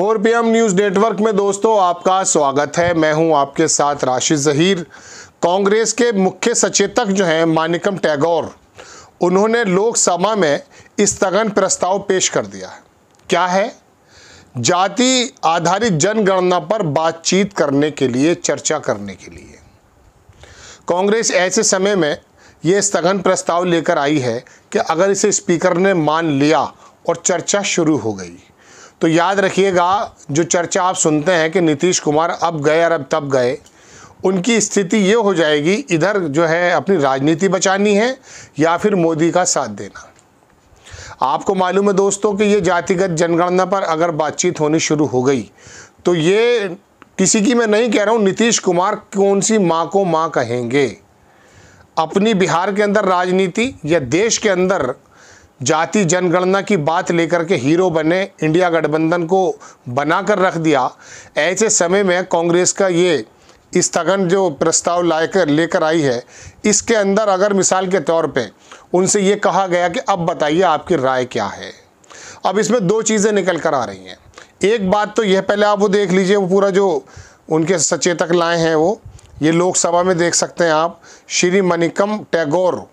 P M news network में दोस्तों आपका स्वागत है मैं हूं आपके साथ राशिद जहीर कांग्रेस के मुख्य सचेतक जो हैं मानिकम टैगोर उन्होंने लोकसभा में स्थगन प्रस्ताव पेश कर दिया क्या है जाति आधारित जनगणना पर बातचीत करने के लिए चर्चा करने के लिए कांग्रेस ऐसे समय में ये स्थगन प्रस्ताव लेकर आई है कि अगर इसे स्पीकर ने मान लिया और चर्चा शुरू हो गई तो याद रखिएगा जो चर्चा आप सुनते हैं कि नीतीश कुमार अब गए और अब तब गए उनकी स्थिति ये हो जाएगी इधर जो है अपनी राजनीति बचानी है या फिर मोदी का साथ देना आपको मालूम है दोस्तों कि ये जातिगत जनगणना पर अगर बातचीत होनी शुरू हो गई तो ये किसी की मैं नहीं कह रहा हूँ नीतीश कुमार कौन सी माँ को माँ कहेंगे अपनी बिहार के अंदर राजनीति या देश के अंदर जाति जनगणना की बात लेकर के हीरो बने इंडिया गठबंधन को बनाकर रख दिया ऐसे समय में कांग्रेस का ये स्थगन जो प्रस्ताव लाकर लेकर आई है इसके अंदर अगर मिसाल के तौर पे उनसे ये कहा गया कि अब बताइए आपकी राय क्या है अब इसमें दो चीज़ें निकल कर आ रही हैं एक बात तो यह पहले आप वो देख लीजिए वो पूरा जो उनके सचेतक लाए हैं वो ये लोकसभा में देख सकते हैं आप Shri Manickam Tagore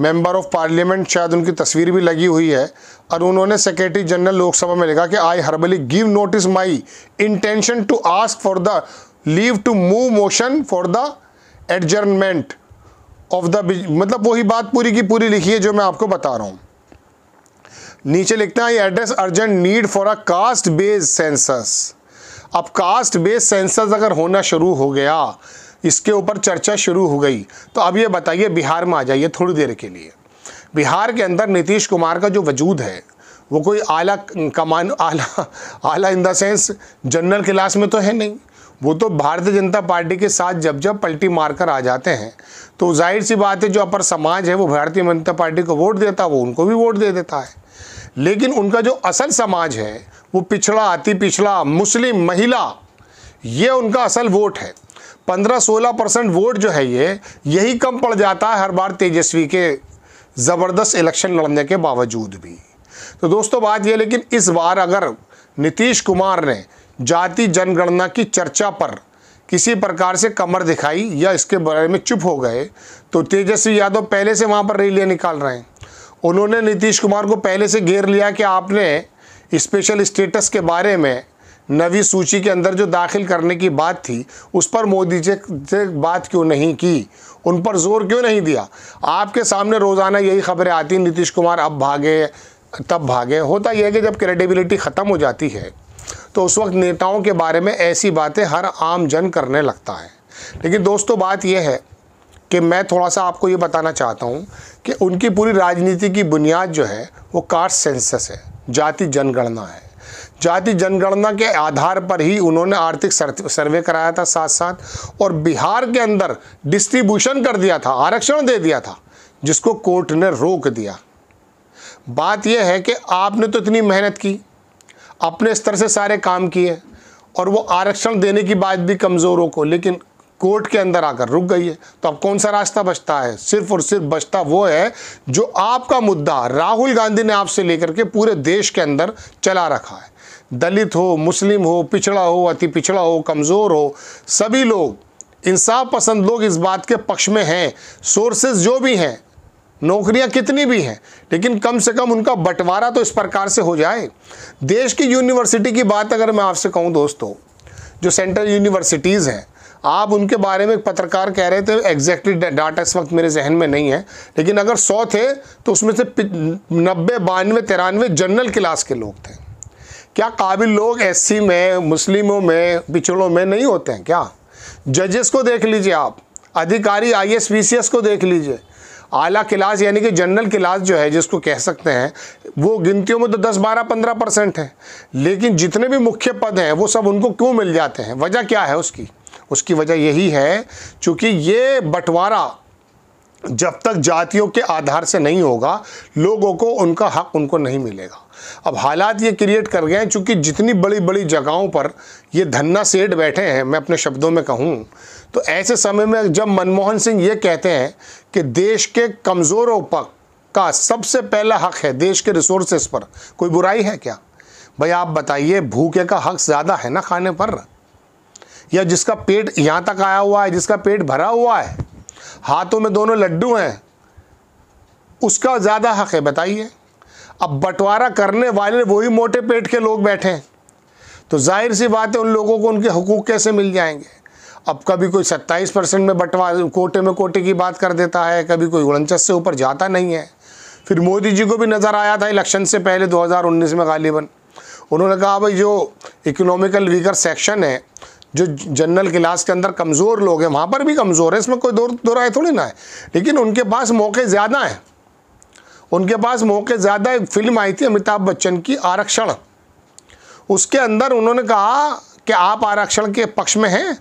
member of parliament शायद उनकी तस्वीर भी लगी हुई है और उन्होंने सेक्रेटरी जनरल लोकसभा में लिखा कि आई हर्बली give notice my intention to ask for the leave to move motion for the adjournment of the मतलब वही बात पूरी की पूरी लिखी है जो मैं आपको बता रहा हूँ नीचे लिखते हैं address urgent need for a caste based census अब कास्ट बेस्ड सेंसस अगर होना शुरू हो गया इसके ऊपर चर्चा शुरू हो गई तो अब ये बताइए बिहार में आ जाइए थोड़ी देर के लिए बिहार के अंदर नीतीश कुमार का जो वजूद है वो कोई आला कमान आला आला in the sense general class में तो है नहीं वो तो भारतीय जनता पार्टी के साथ जब जब पलटी मारकर आ जाते हैं तो जाहिर सी बात है जो अपर समाज है वो भारतीय जनता पार्टी को वोट देता वो उनको भी वोट दे देता है लेकिन उनका जो असल समाज है वो पिछड़ा अति पिछड़ा मुस्लिम महिला ये उनका असल वोट है पंद्रह सोलह परसेंट वोट जो है ये यही कम पड़ जाता है हर बार तेजस्वी के ज़बरदस्त इलेक्शन लड़ने के बावजूद भी तो दोस्तों बात यह लेकिन इस बार अगर नीतीश कुमार ने जाति जनगणना की चर्चा पर किसी प्रकार से कमर दिखाई या इसके बारे में चुप हो गए तो तेजस्वी यादव पहले से वहाँ पर रैलियाँ निकाल रहे हैं उन्होंने नीतीश कुमार को पहले से घेर लिया कि आपने स्पेशल स्टेटस के बारे में नवी सूची के अंदर जो दाखिल करने की बात थी उस पर मोदी जी से बात क्यों नहीं की उन पर जोर क्यों नहीं दिया आपके सामने रोज़ाना यही खबरें आती नीतीश कुमार अब भागे तब भागे होता यह है कि जब क्रेडिबिलिटी ख़त्म हो जाती है तो उस वक्त नेताओं के बारे में ऐसी बातें हर आम जन करने लगता है लेकिन दोस्तों बात यह है कि मैं थोड़ा सा आपको ये बताना चाहता हूँ कि उनकी पूरी राजनीति की बुनियाद जो है वो कास्ट सेंसस है जाति जनगणना है जाति जनगणना के आधार पर ही उन्होंने आर्थिक सर्वे कराया था साथ साथ और बिहार के अंदर डिस्ट्रीब्यूशन कर दिया था आरक्षण दे दिया था जिसको कोर्ट ने रोक दिया बात यह है कि आपने तो इतनी मेहनत की अपने स्तर से सारे काम किए और वो आरक्षण देने की बात भी कमज़ोरों को लेकिन कोर्ट के अंदर आकर रुक गई है तो अब कौन सा रास्ता बचता है सिर्फ और सिर्फ बचता वो है जो आपका मुद्दा राहुल गांधी ने आपसे लेकर के पूरे देश के अंदर चला रखा है दलित हो मुस्लिम हो पिछड़ा हो अति पिछड़ा हो कमज़ोर हो सभी लोग इंसाफ पसंद लोग इस बात के पक्ष में हैं सोर्सेज जो भी हैं नौकरियां कितनी भी हैं लेकिन कम से कम उनका बंटवारा तो इस प्रकार से हो जाए देश की यूनिवर्सिटी की बात अगर मैं आपसे कहूं दोस्तों जो सेंट्रल यूनिवर्सिटीज़ हैं आप उनके बारे में एक पत्रकार कह रहे थे एग्जैक्टली डाटा इस वक्त मेरे जहन में नहीं है लेकिन अगर सौ थे तो उसमें से नब्बे बानवे तिरानवे जनरल क्लास के लोग थे क्या काबिल लोग एस में मुस्लिमों में पिछड़ों में नहीं होते हैं क्या जजेस को देख लीजिए आप अधिकारी आई एस को देख लीजिए आला क्लास यानी कि जनरल क्लास जो है जिसको कह सकते हैं वो गिनतियों में तो 10 12 15 परसेंट है लेकिन जितने भी मुख्य पद हैं वो सब उनको क्यों मिल जाते हैं वजह क्या है उसकी उसकी वजह यही है चूँकि ये बंटवारा जब तक जातियों के आधार से नहीं होगा लोगों को उनका हक उनको नहीं मिलेगा अब हालात ये क्रिएट कर गए हैं चूँकि जितनी बड़ी बड़ी जगहों पर ये धन्ना सेठ बैठे हैं मैं अपने शब्दों में कहूँ तो ऐसे समय में जब मनमोहन सिंह ये कहते हैं कि देश के कमज़ोरों पर का सबसे पहला हक है देश के रिसोर्सेस पर कोई बुराई है क्या भाई आप बताइए भूखे का हक ज़्यादा है ना खाने पर या जिसका पेट यहाँ तक आया हुआ है जिसका पेट भरा हुआ है हाथों में दोनों लड्डू हैं उसका ज़्यादा हक है बताइए अब बंटवारा करने वाले वही मोटे पेट के लोग बैठे हैं तो जाहिर सी बात है उन लोगों को उनके हकूक़ कैसे मिल जाएंगे अब कभी कोई सत्ताईस परसेंट में बंटवा कोटे में कोटे की बात कर देता है कभी कोई उनचास से ऊपर जाता नहीं है फिर मोदी जी को भी नज़र आया था इलेक्शन से पहले 2019 में गालिबा उन्होंने कहा भाई जो इकोनॉमिकल वीकर सेक्शन है जो जनरल क्लास के अंदर कमज़ोर लोग हैं वहाँ पर भी कमज़ोर है इसमें कोई दो दो राय थोड़ी ना है लेकिन उनके पास मौके ज़्यादा हैं उनके पास मौके ज़्यादा एक फिल्म आई थी अमिताभ बच्चन की आरक्षण उसके अंदर उन्होंने कहा कि आप आरक्षण के पक्ष में हैं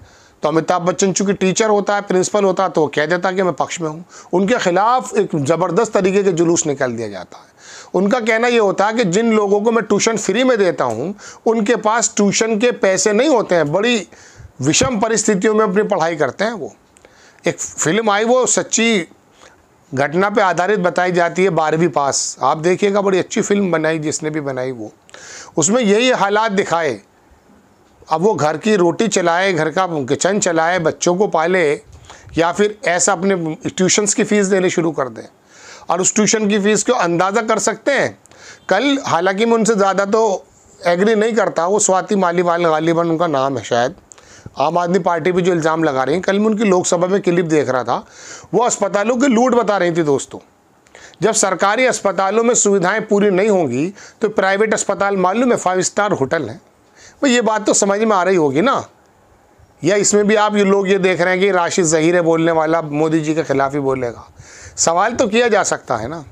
तो अमिताभ बच्चन चूंकि टीचर होता है प्रिंसिपल होता है तो वो कह देता कि मैं पक्ष में हूँ उनके ख़िलाफ़ एक ज़बरदस्त तरीके के जुलूस निकाल दिया जाता है उनका कहना ये होता है कि जिन लोगों को मैं ट्यूशन फ्री में देता हूँ उनके पास ट्यूशन के पैसे नहीं होते हैं बड़ी विषम परिस्थितियों में अपनी पढ़ाई करते हैं वो एक फिल्म आई वो सच्ची घटना पे आधारित बताई जाती है बारहवीं पास आप देखिएगा बड़ी अच्छी फिल्म बनाई जिसने भी बनाई वो उसमें यही हालात दिखाए अब वो घर की रोटी चलाए घर का किचन चलाए बच्चों को पाले या फिर ऐसा अपने ट्यूशन्स की फ़ीस देने शुरू कर दें और उस ट्यूशन की फ़ीस को अंदाज़ा कर सकते हैं कल हालांकि मैं उनसे ज़्यादा तो एग्री नहीं करता वो स्वाति मालीवाल गालिबन उनका नाम है शायद आम आदमी पार्टी भी जो इल्ज़ाम लगा रही हैं कल मैं उनकी लोकसभा में क्लिप देख रहा था वो अस्पतालों की लूट बता रही थी दोस्तों जब सरकारी अस्पतालों में सुविधाएं पूरी नहीं होंगी तो प्राइवेट अस्पताल मालूम है फाइव स्टार होटल हैं भाई ये बात तो समझ में आ रही होगी ना या इसमें भी आप ये लोग ये देख रहे हैं कि राशिद जहीर है बोलने वाला मोदी जी के खिलाफ ही बोलेगा सवाल तो किया जा सकता है ना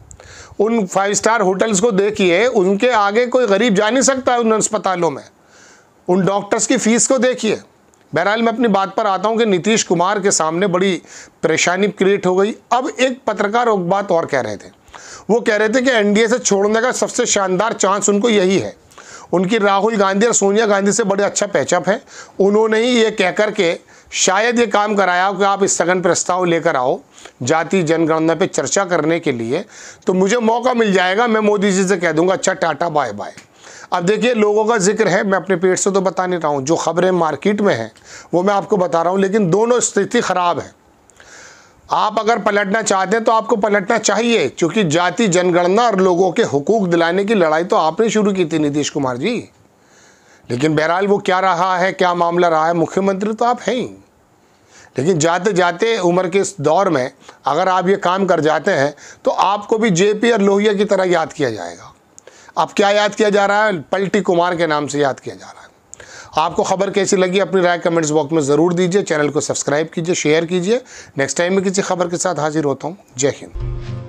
उन फाइव स्टार होटल्स को देखिए उनके आगे कोई गरीब जा नहीं सकता है उन अस्पतालों में उन डॉक्टर्स की फ़ीस को देखिए बहरहाल मैं अपनी बात पर आता हूँ कि नीतीश कुमार के सामने बड़ी परेशानी क्रिएट हो गई अब एक पत्रकार एक बात और कह रहे थे वो कह रहे थे कि एनडीए से छोड़ने का सबसे शानदार चांस उनको यही है उनकी राहुल गांधी और सोनिया गांधी से बड़े अच्छा पैचअप है उन्होंने ही ये कह कर के शायद ये काम कराया हो कि आप इस सघन प्रस्ताव लेकर आओ जाति जनगणना पे चर्चा करने के लिए तो मुझे मौका मिल जाएगा मैं मोदी जी से कह दूंगा अच्छा टाटा बाय बाय अब देखिए लोगों का जिक्र है मैं अपने पेट से तो बता नहीं रहा हूँ जो ख़बरें मार्केट में हैं वो मैं आपको बता रहा हूँ लेकिन दोनों स्थिति ख़राब है आप अगर पलटना चाहते हैं तो आपको पलटना चाहिए क्योंकि जाति जनगणना और लोगों के हकूक़ दिलाने की लड़ाई तो आपने शुरू की थी नीतीश कुमार जी लेकिन बहरहाल वो क्या रहा है क्या मामला रहा है मुख्यमंत्री तो आप हैं ही लेकिन जाते जाते उम्र के इस दौर में अगर आप ये काम कर जाते हैं तो आपको भी जेपी और लोहिया की तरह याद किया जाएगा अब क्या याद किया जा रहा है पलटी कुमार के नाम से याद किया जा रहा है आपको खबर कैसी लगी अपनी राय कमेंट्स बॉक्स में ज़रूर दीजिए चैनल को सब्सक्राइब कीजिए शेयर कीजिए नेक्स्ट टाइम में किसी खबर के साथ हाजिर होता हूँ जय हिंद